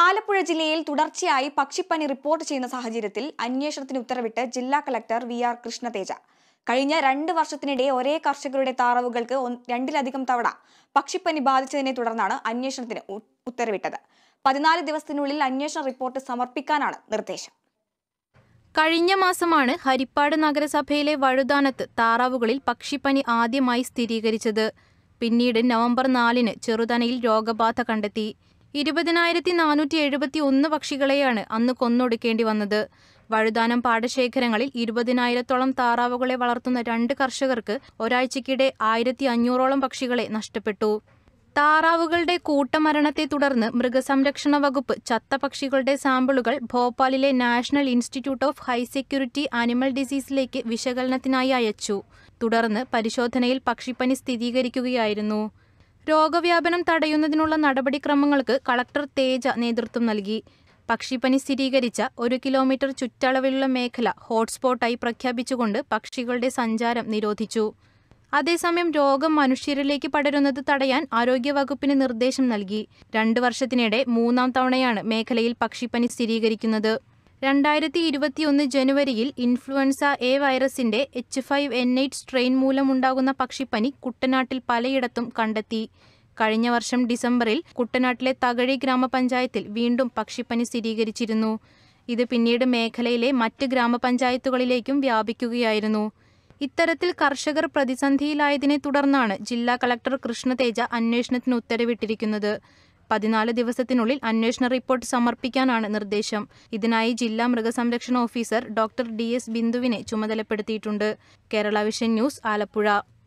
ആലപ്പുഴ ജില്ലയിൽ തുടർച്ചയായി പക്ഷിപ്പനി റിപ്പോർട്ട് ചെയ്യുന്ന സാഹചര്യത്തിൽ അന്വേഷണത്തിന് ഉത്തരവിട്ട് ജില്ലാ കളക്ടർ വി ആർ കൃഷ്ണതേജ കഴിഞ്ഞ രണ്ട് വർഷത്തിനിടെ ഒരേ കർഷകരുടെ താറാവുകൾക്ക് രണ്ടിലധികം തവണ പക്ഷിപ്പനി ബാധിച്ചതിനെ തുടർന്നാണ് അന്വേഷണത്തിന് ഉത്തരവിട്ടത് പതിനാല് ദിവസത്തിനുള്ളിൽ അന്വേഷണ റിപ്പോർട്ട് സമർപ്പിക്കാനാണ് നിർദ്ദേശം കഴിഞ്ഞ മാസമാണ് ഹരിപ്പാട് നഗരസഭയിലെ വഴുതാനത്ത് താറാവുകളിൽ പക്ഷിപ്പനി ആദ്യമായി സ്ഥിരീകരിച്ചത് പിന്നീട് നവംബർ നാലിന് ചെറുതനയിൽ രോഗബാധ കണ്ടെത്തി ഇരുപതിനായിരത്തി നാനൂറ്റി എഴുപത്തി ഒന്ന് പക്ഷികളെയാണ് അന്ന് കൊന്നൊടുക്കേണ്ടി വന്നത് വഴുതാനം പാടശേഖരങ്ങളിൽ ഇരുപതിനായിരത്തോളം താറാവുകളെ വളർത്തുന്ന രണ്ട് കർഷകർക്ക് ഒരാഴ്ചക്കിടെ ആയിരത്തി അഞ്ഞൂറോളം പക്ഷികളെ നഷ്ടപ്പെട്ടു താറാവുകളുടെ കൂട്ടമരണത്തെ തുടർന്ന് മൃഗസംരക്ഷണ വകുപ്പ് ചത്ത പക്ഷികളുടെ സാമ്പിളുകൾ ഭോപ്പാലിലെ national institute of high security animal ഡിസീസിലേക്ക് വിശകലനത്തിനായി അയച്ചു തുടർന്ന് പരിശോധനയിൽ പക്ഷിപ്പനി സ്ഥിരീകരിക്കുകയായിരുന്നു രോഗവ്യാപനം തടയുന്നതിനുള്ള നടപടിക്രമങ്ങൾക്ക് കളക്ടർ തേജ നേതൃത്വം നൽകി പക്ഷിപ്പനി സ്ഥിരീകരിച്ച ഒരു കിലോമീറ്റർ ചുറ്റളവിലുള്ള മേഖല ഹോട്ട്സ്പോട്ടായി പ്രഖ്യാപിച്ചുകൊണ്ട് പക്ഷികളുടെ സഞ്ചാരം നിരോധിച്ചു അതേസമയം രോഗം മനുഷ്യരിലേക്ക് പടരുന്നത് തടയാൻ ആരോഗ്യവകുപ്പിന് നിർദ്ദേശം നൽകി രണ്ട് വർഷത്തിനിടെ മൂന്നാം തവണയാണ് മേഖലയിൽ പക്ഷിപ്പനി സ്ഥിരീകരിക്കുന്നത് രണ്ടായിരത്തി ഇരുപത്തിയൊന്ന് ജനുവരിയിൽ ഇൻഫ്ലുവൻസ എ വൈറസിന്റെ H five N eight strain മൂലമുണ്ടാകുന്ന പക്ഷിപ്പനി കുട്ടനാട്ടിൽ പലയിടത്തും കണ്ടെത്തി കഴിഞ്ഞ വർഷം ഡിസംബറിൽ കുട്ടനാട്ടിലെ തകഴി ഗ്രാമപഞ്ചായത്തിൽ വീണ്ടും പക്ഷിപ്പനി സ്ഥിരീകരിച്ചിരുന്നു ഇത് പിന്നീട് മേഖലയിലെ മറ്റ് ഗ്രാമപഞ്ചായത്തുകളിലേക്കും വ്യാപിക്കുകയായിരുന്നു ഇത്തരത്തിൽ കർഷകർ പ്രതിസന്ധിയിലായതിനെ തുടർന്നാണ് ജില്ലാ കളക്ടർ കൃഷ്ണതേജ അന്വേഷണത്തിന് ഉത്തരവിട്ടിരിക്കുന്നത് പതിനാല് ദിവസത്തിനുള്ളിൽ അന്വേഷണ റിപ്പോർട്ട് സമർപ്പിക്കാനാണ് നിർദ്ദേശം ഇതിനായി ജില്ലാ മൃഗസംരക്ഷണ ഓഫീസർ ഡോക്ടർ ഡി എസ് ബിന്ദുവിനെ ചുമതലപ്പെടുത്തിയിട്ടുണ്ട് കേരള വിഷൻ ന്യൂസ് ആലപ്പുഴ